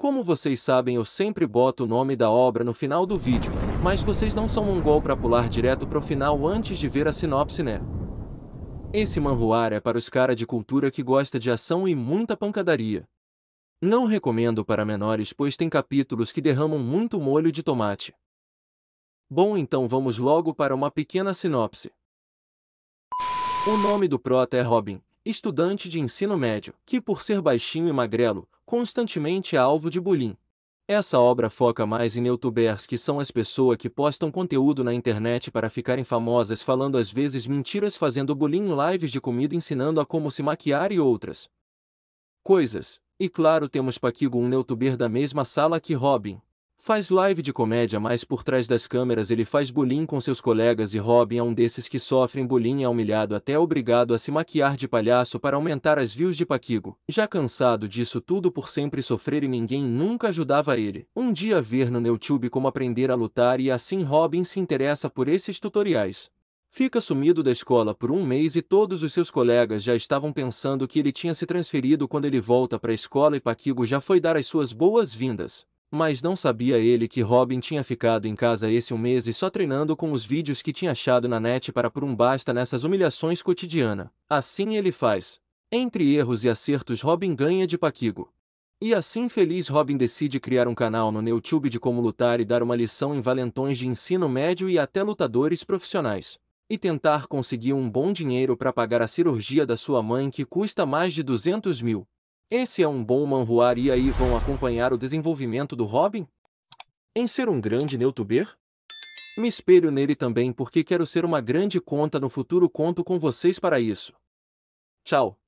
Como vocês sabem eu sempre boto o nome da obra no final do vídeo, mas vocês não são um gol para pular direto pro final antes de ver a sinopse né? Esse manhuar é para os cara de cultura que gosta de ação e muita pancadaria. Não recomendo para menores pois tem capítulos que derramam muito molho de tomate. Bom então vamos logo para uma pequena sinopse. O nome do prota é Robin, estudante de ensino médio, que por ser baixinho e magrelo, constantemente alvo de bullying. Essa obra foca mais em youtubers que são as pessoas que postam conteúdo na internet para ficarem famosas falando às vezes mentiras fazendo bullying em lives de comida ensinando a como se maquiar e outras coisas. E claro temos Paquigo um youtuber da mesma sala que Robin, Faz live de comédia, mas por trás das câmeras ele faz bullying com seus colegas e Robin é um desses que sofrem bullying é humilhado até obrigado a se maquiar de palhaço para aumentar as views de Paquigo. Já cansado disso tudo por sempre sofrer e ninguém nunca ajudava ele. Um dia ver no YouTube como aprender a lutar e assim Robin se interessa por esses tutoriais. Fica sumido da escola por um mês e todos os seus colegas já estavam pensando que ele tinha se transferido quando ele volta para a escola e Paquigo já foi dar as suas boas-vindas. Mas não sabia ele que Robin tinha ficado em casa esse um mês e só treinando com os vídeos que tinha achado na net para por um basta nessas humilhações cotidiana. Assim ele faz. Entre erros e acertos Robin ganha de Paquigo. E assim feliz Robin decide criar um canal no YouTube de como lutar e dar uma lição em valentões de ensino médio e até lutadores profissionais. E tentar conseguir um bom dinheiro para pagar a cirurgia da sua mãe que custa mais de 200 mil. Esse é um bom manhuar e aí vão acompanhar o desenvolvimento do Robin? Em ser um grande YouTuber. Me espelho nele também porque quero ser uma grande conta no futuro conto com vocês para isso. Tchau!